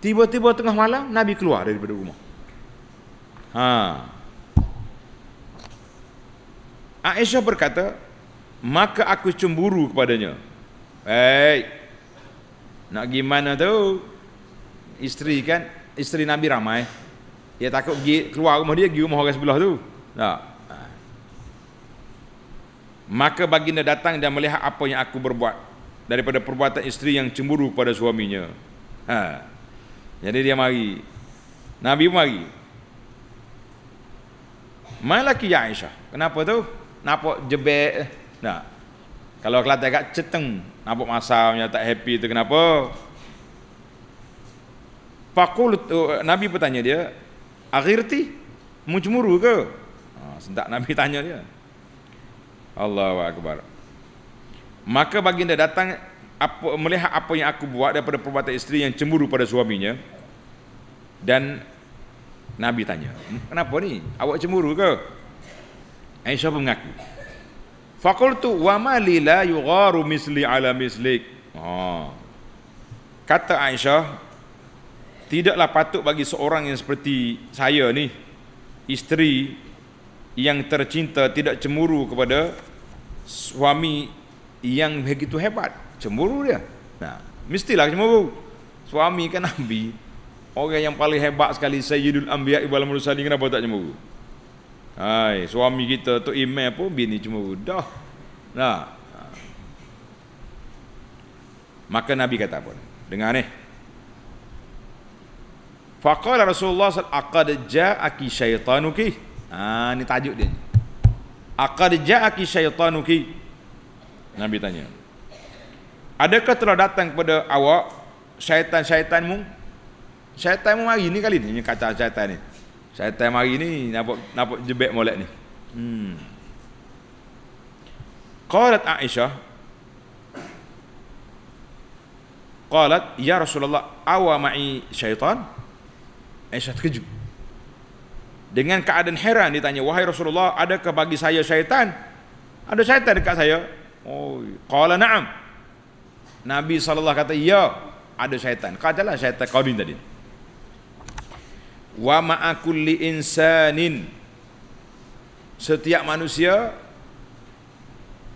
Tiba-tiba tengah malam Nabi keluar daripada rumah. Ha. Aisyah berkata, "Maka aku cemburu kepadanya." Hei. Nak gimana tu? Isteri kan, isteri Nabi ramai. Dia takut pergi keluar rumah dia, pergi rumah orang sebelah tu. Tak. Maka baginda datang dan melihat apa yang aku berbuat daripada perbuatan isteri yang cemburu kepada suaminya. Ha. Jadi dia mari. Nabi pun mari. Mai laki Aisyah. Kenapa tu? Nampak jebek. Nah. Kalau Kelantan agak ceteng. Nampak masam yang tak happy tu kenapa? Pakul tu, eh, Nabi bertanya tanya dia. Akhirti? Mujmuru ke? Ah, sentak Nabi tanya dia. Allahu Akbar. Maka baginda datang apa, melihat apa yang aku buat daripada perbuatan isteri yang cemburu pada suaminya dan Nabi tanya, hmm, kenapa ni? Awak cemburu ke? Aisyah pun mengaku. Fakultu wa ma li la yugharu misli ala mislik. Oh. Kata Aisyah, tidaklah patut bagi seorang yang seperti saya ni, isteri yang tercinta tidak cemburu kepada suami yang begitu hebat cemburu dia. Nah, mestilah cemburu. Suami kan Nabi, orang yang paling hebat sekali Sayyidul Anbiya wal Mursalin kenapa tak cemburu? Hai, suami kita tu Imam pun bini cemburu dah. Nah. Maka Nabi kata pun, dengar ni. Faqala Rasulullah sallallahu alaihi wasallam ja'aki syaitanuki. Ah, ni tajuk dia. Aqad ja'aki syaitanuki. Nabi tanya. Adakah telah datang kepada awak syaitan-syaitanmu? Syaitan mu mari ni kali ni, ni kata syaitan ni. Syaitan mari ni nampak nampak jebek molek ni. Hmm. Qalat Aisyah Qalat ya Rasulullah awa ma'i syaitan? Aisyah terkejut. Dengan keadaan heran dia tanya, "Wahai Rasulullah, adakah bagi saya syaitan?" Ada syaitan dekat saya? Oh, qala na'am. Nabi SAW kata ya ada syaitan katalah syaitan kau tadi wa ma'akulli insanin setiap manusia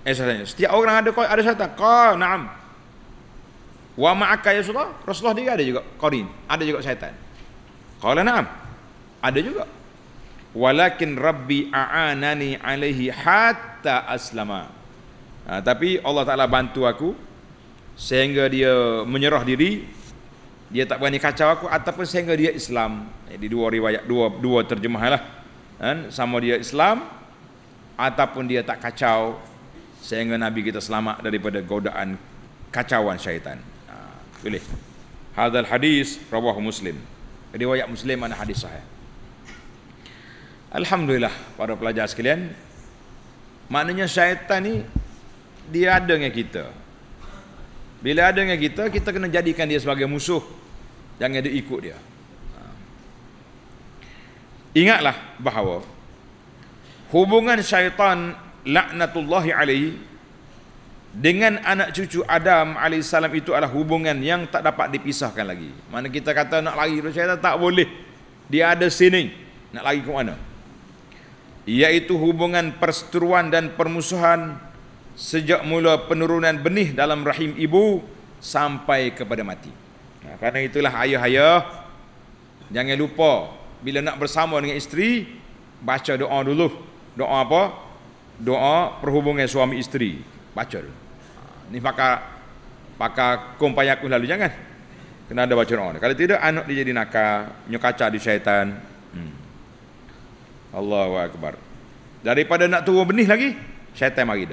eh setiap orang ada ada syaitan kau na'am wa ma'aka ya Rasulullah Rasulullah dia ada juga korin ada juga syaitan kau na'am ada juga walakin rabbi a'anani alaihi hatta aslama ha, tapi Allah Ta'ala bantu aku sehingga dia menyerah diri dia tak berani kacau aku ataupun sehingga dia Islam eh, di dua riwayat dua dua terjemahlah, lah kan sama dia Islam ataupun dia tak kacau sehingga Nabi kita selamat daripada godaan kacauan syaitan ha, pilih hadal hadis rawah muslim riwayat muslim mana hadis sahih Alhamdulillah para pelajar sekalian maknanya syaitan ni dia ada dengan kita bila ada dengan kita, kita kena jadikan dia sebagai musuh. Jangan dia ikut dia. Ha. Ingatlah bahawa hubungan syaitan laknatullahi alaihi dengan anak cucu Adam AS itu adalah hubungan yang tak dapat dipisahkan lagi. Mana kita kata nak lari dari syaitan, tak boleh. Dia ada sini. Nak lari ke mana? Iaitu hubungan perseteruan dan permusuhan sejak mula penurunan benih dalam rahim ibu sampai kepada mati. Nah, ha, karena itulah ayah-ayah jangan lupa bila nak bersama dengan isteri baca doa dulu. Doa apa? Doa perhubungan suami isteri. Baca dulu. Ha, ni maka maka kumpayaku lalu jangan. Kena ada baca doa. Kalau tidak anak dia jadi nakal, nyokaca di syaitan. Hmm. Allahu akbar. Daripada nak turun benih lagi, syaitan mari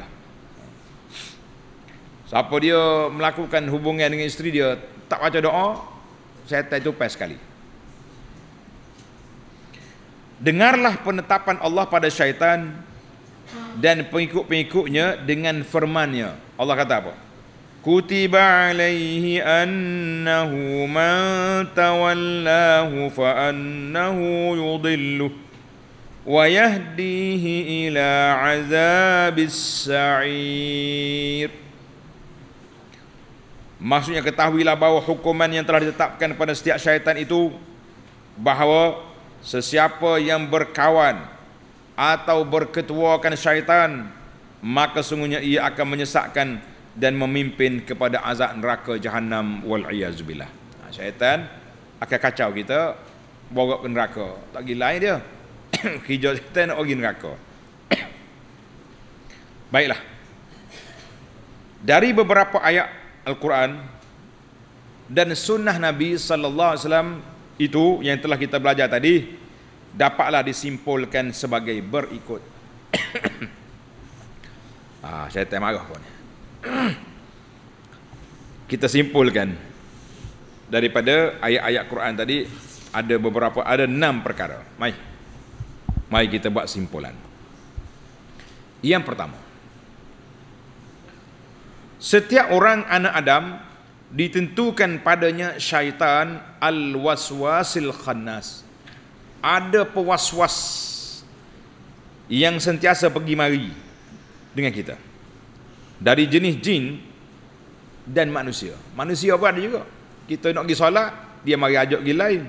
Siapa dia melakukan hubungan dengan isteri dia tak baca doa, saya tak itu pas sekali. Dengarlah penetapan Allah pada syaitan dan pengikut-pengikutnya dengan firman-Nya. Allah kata apa? Kutiba alaihi annahu man tawallahu fa annahu yudilluh wa yahdihi ila azabis sa'ir. Maksudnya ketahuilah bahawa hukuman yang telah ditetapkan pada setiap syaitan itu bahawa sesiapa yang berkawan atau berketuakan syaitan maka sungguhnya ia akan menyesakkan dan memimpin kepada azab neraka jahanam wal iazubillah. Ha, syaitan akan kacau kita bawa ke neraka. Tak gila dia. hijau syaitan nak pergi neraka. Baiklah. Dari beberapa ayat Al-Quran dan sunnah Nabi sallallahu alaihi wasallam itu yang telah kita belajar tadi dapatlah disimpulkan sebagai berikut. ah, saya tak marah pun. kita simpulkan daripada ayat-ayat Quran tadi ada beberapa ada enam perkara. Mai. Mai kita buat simpulan. Yang pertama. Setiap orang anak Adam ditentukan padanya syaitan al-waswasil khannas. Ada pewaswas yang sentiasa pergi mari dengan kita. Dari jenis jin dan manusia. Manusia pun ada juga. Kita nak pergi solat, dia mari ajak pergi lain.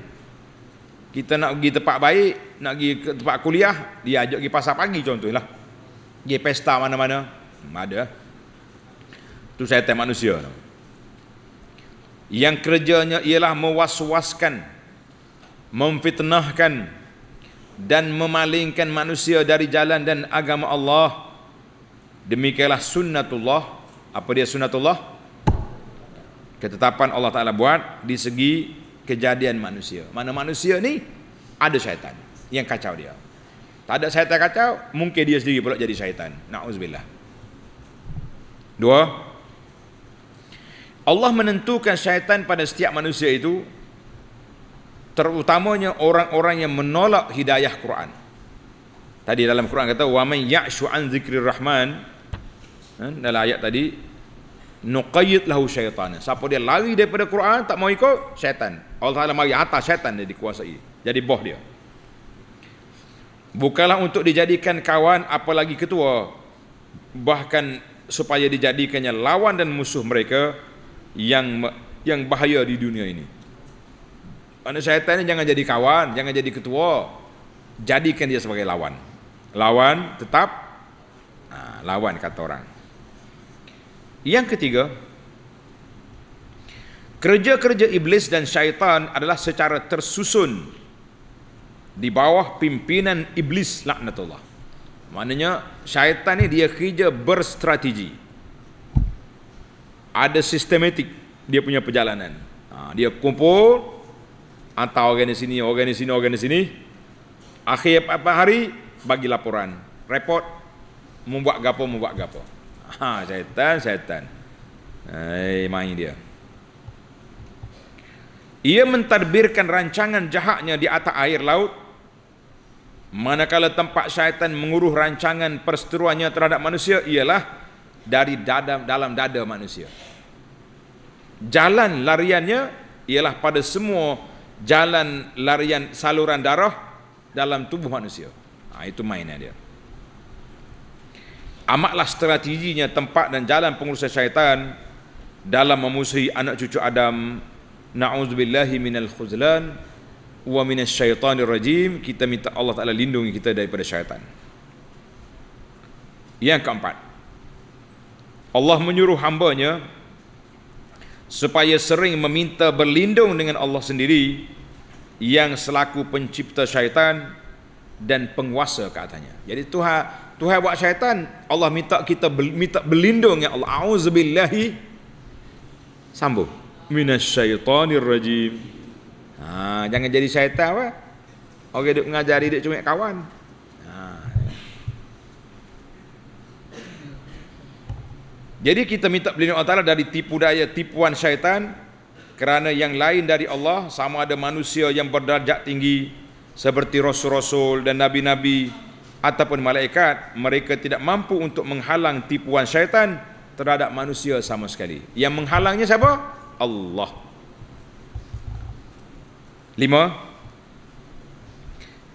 Kita nak pergi tempat baik, nak pergi ke tempat kuliah, dia ajak pergi pasar pagi contohlah. Pergi pesta mana-mana, hmm, ada. -mana. Itu syaitan manusia. Yang kerjanya ialah mewaswaskan, memfitnahkan dan memalingkan manusia dari jalan dan agama Allah. Demikianlah sunnatullah. Apa dia sunnatullah? Ketetapan Allah Ta'ala buat di segi kejadian manusia. Mana manusia ni ada syaitan yang kacau dia. Tak ada syaitan kacau, mungkin dia sendiri pula jadi syaitan. Na'udzubillah. Dua, Allah menentukan syaitan pada setiap manusia itu terutamanya orang-orang yang menolak hidayah Quran. Tadi dalam Quran kata wa man ya'shu an zikri rahman eh, dalam ayat tadi nuqayyid lahu syaitan. Siapa dia lari daripada Quran tak mau ikut syaitan. Allah Taala mari atas syaitan dia dikuasai. Jadi boh dia. Bukalah untuk dijadikan kawan apalagi ketua. Bahkan supaya dijadikannya lawan dan musuh mereka yang yang bahaya di dunia ini. Anak syaitan ini jangan jadi kawan, jangan jadi ketua. Jadikan dia sebagai lawan. Lawan tetap ha, lawan kata orang. Yang ketiga, kerja-kerja iblis dan syaitan adalah secara tersusun di bawah pimpinan iblis laknatullah. Maknanya syaitan ni dia kerja berstrategi ada sistematik dia punya perjalanan. Ha, dia kumpul antar orang di sini, orang di sini, orang di sini. Akhir apa hari bagi laporan, report membuat gapo membuat gapo. Ha, syaitan, syaitan. Hai main dia. Ia mentadbirkan rancangan jahatnya di atas air laut Manakala tempat syaitan menguruh rancangan perseteruannya terhadap manusia ialah dari dada, dalam dada manusia jalan lariannya ialah pada semua jalan larian saluran darah dalam tubuh manusia. Ha, itu mainnya dia. Amatlah strateginya tempat dan jalan pengurusan syaitan dalam memusuhi anak cucu Adam. Na'udzubillahi minal khuzlan wa minas syaitanir rajim. Kita minta Allah Ta'ala lindungi kita daripada syaitan. Yang keempat. Allah menyuruh hambanya supaya sering meminta berlindung dengan Allah sendiri yang selaku pencipta syaitan dan penguasa katanya. Jadi Tuhan Tuhan buat syaitan, Allah minta kita minta berlindung ya Allah. Auzubillahi sambung minasyaitonir rajim. Ha, jangan jadi syaitan apa? Orang okay, duk mengajar dia cuma kawan. Jadi kita minta perlindungan Allah Ta'ala dari tipu daya, tipuan syaitan kerana yang lain dari Allah sama ada manusia yang berdarjat tinggi seperti rasul-rasul dan nabi-nabi ataupun malaikat mereka tidak mampu untuk menghalang tipuan syaitan terhadap manusia sama sekali. Yang menghalangnya siapa? Allah. Lima.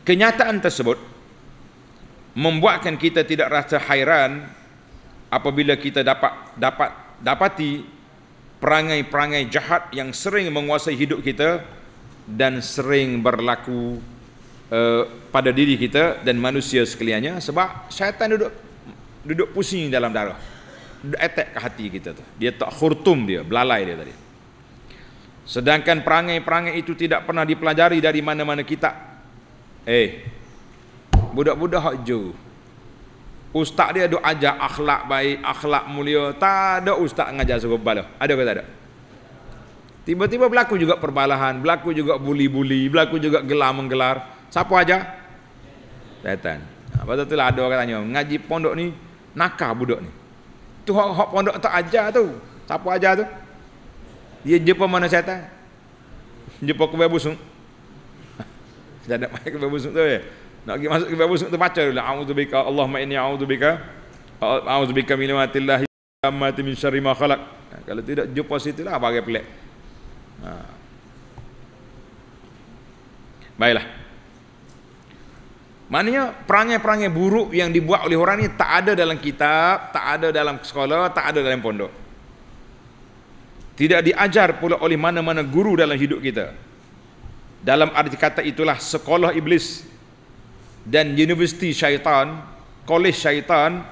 Kenyataan tersebut membuatkan kita tidak rasa hairan apabila kita dapat dapat dapati perangai-perangai jahat yang sering menguasai hidup kita dan sering berlaku uh, pada diri kita dan manusia sekaliannya sebab syaitan duduk duduk pusing dalam darah duduk attack ke hati kita tu dia tak khurtum dia belalai dia tadi sedangkan perangai-perangai itu tidak pernah dipelajari dari mana-mana kita eh budak-budak hak jauh ustaz dia duk ajar akhlak baik, akhlak mulia, tak ada ustaz ngajar suruh berbalah. Ada ke tak ada? Tiba-tiba berlaku juga perbalahan, berlaku juga buli-buli, berlaku juga gelar-menggelar. Siapa aja? Setan. Apa ha, tu lah ada orang tanya, ngaji pondok ni nakah budak ni. Tu hok hok pondok tak ajar tu. Siapa ajar tu? Dia jumpa mana setan? Jumpa kubai busung. Tak ada main kubai busung tu ya. Nak pergi masuk ke babu semua terbaca dulu. A'udzubika Allahumma inni a'udzubika a'udzubika min ma'atillahi amma min syarri ma khalaq. Kalau tidak jumpa situ lah bagi pelik. Ha. Baiklah. Maknanya perangai-perangai buruk yang dibuat oleh orang ini tak ada dalam kitab, tak ada dalam sekolah, tak ada dalam pondok. Tidak diajar pula oleh mana-mana guru dalam hidup kita. Dalam arti kata itulah sekolah iblis dan universiti syaitan, kolej syaitan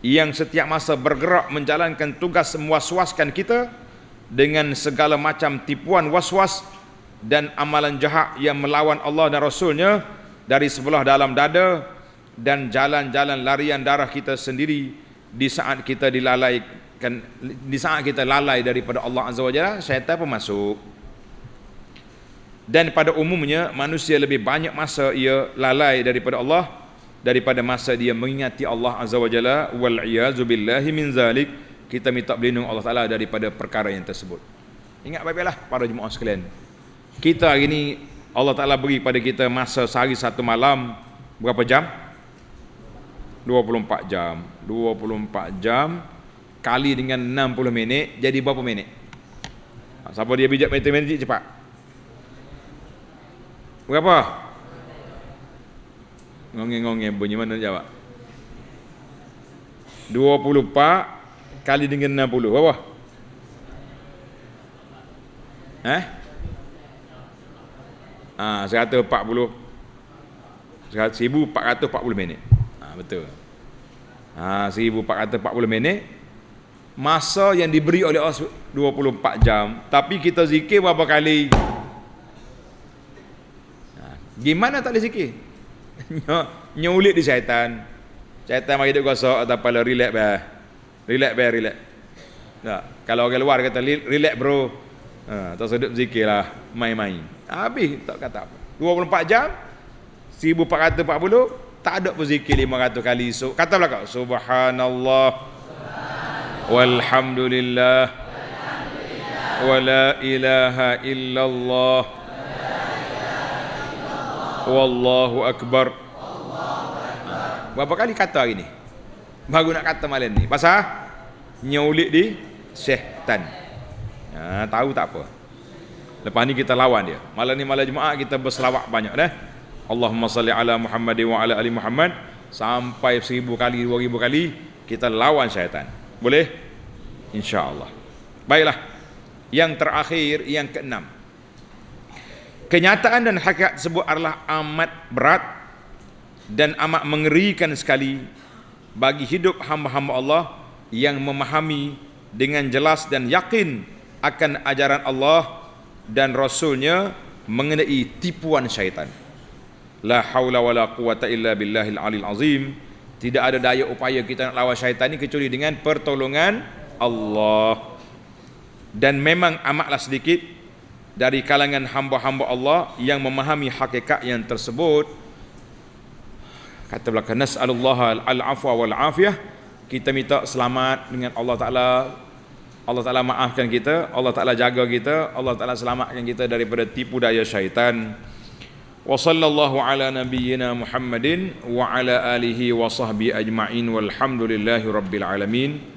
yang setiap masa bergerak menjalankan tugas muas-waskan kita dengan segala macam tipuan waswas was dan amalan jahat yang melawan Allah dan Rasulnya dari sebelah dalam dada dan jalan-jalan larian darah kita sendiri di saat kita dilalaikan di saat kita lalai daripada Allah Azza wa Jalla syaitan pun masuk dan pada umumnya manusia lebih banyak masa ia lalai daripada Allah daripada masa dia mengingati Allah azza wajalla wal iazu billahi min zalik kita minta berlindung Allah taala daripada perkara yang tersebut ingat baiklah para jemaah sekalian kita hari ini Allah taala beri pada kita masa sehari satu malam berapa jam 24 jam 24 jam kali dengan 60 minit jadi berapa minit siapa dia bijak matematik cepat Berapa? Ngongeng-ngongeng bunyi mana nak jawab? 24 kali dengan 60. Berapa? Eh? Ha, 140. 1440 minit. Ha, betul. Ha, ah, 1440 minit. Masa yang diberi oleh Allah 24 jam. Tapi kita zikir berapa kali? Gimana tak boleh zikir? Nyo di syaitan. Syaitan mari duk kuasa atau pala relax bah, Relax bah relax. Tak. Ya, kalau orang luar kata relax bro. Ha, tak sedap lah main-main. Habis tak kata apa. 24 jam 1440 tak ada pun zikir 500 kali. So, kata pula kau subhanallah. subhanallah. Walhamdulillah. Walhamdulillah. Wala ilaha illallah. Allahu akbar. Berapa kali kata hari ni? Baru nak kata malam ni. Pasal nyulik di syaitan. Ha, tahu tak apa. Lepas ni kita lawan dia. Malam ni malam Jumaat kita berselawat banyak dah. Allahumma salli ala Muhammad wa ala ali Muhammad sampai seribu kali, dua ribu kali kita lawan syaitan. Boleh? insya Allah. Baiklah. Yang terakhir, yang keenam kenyataan dan hakikat tersebut adalah amat berat dan amat mengerikan sekali bagi hidup hamba-hamba Allah yang memahami dengan jelas dan yakin akan ajaran Allah dan Rasulnya mengenai tipuan syaitan. La haula wa la quwata illa billahil alil azim. Tidak ada daya upaya kita nak lawan syaitan ini kecuali dengan pertolongan Allah. Dan memang amatlah sedikit dari kalangan hamba-hamba Allah yang memahami hakikat yang tersebut kata belaka nas'alullah al-afwa wal afiyah kita minta selamat dengan Allah Taala Allah Taala maafkan kita Allah Taala jaga kita Allah Taala selamatkan kita daripada tipu daya syaitan wa sallallahu ala nabiyyina muhammadin wa ala alihi wa sahbi ajma'in walhamdulillahi rabbil alamin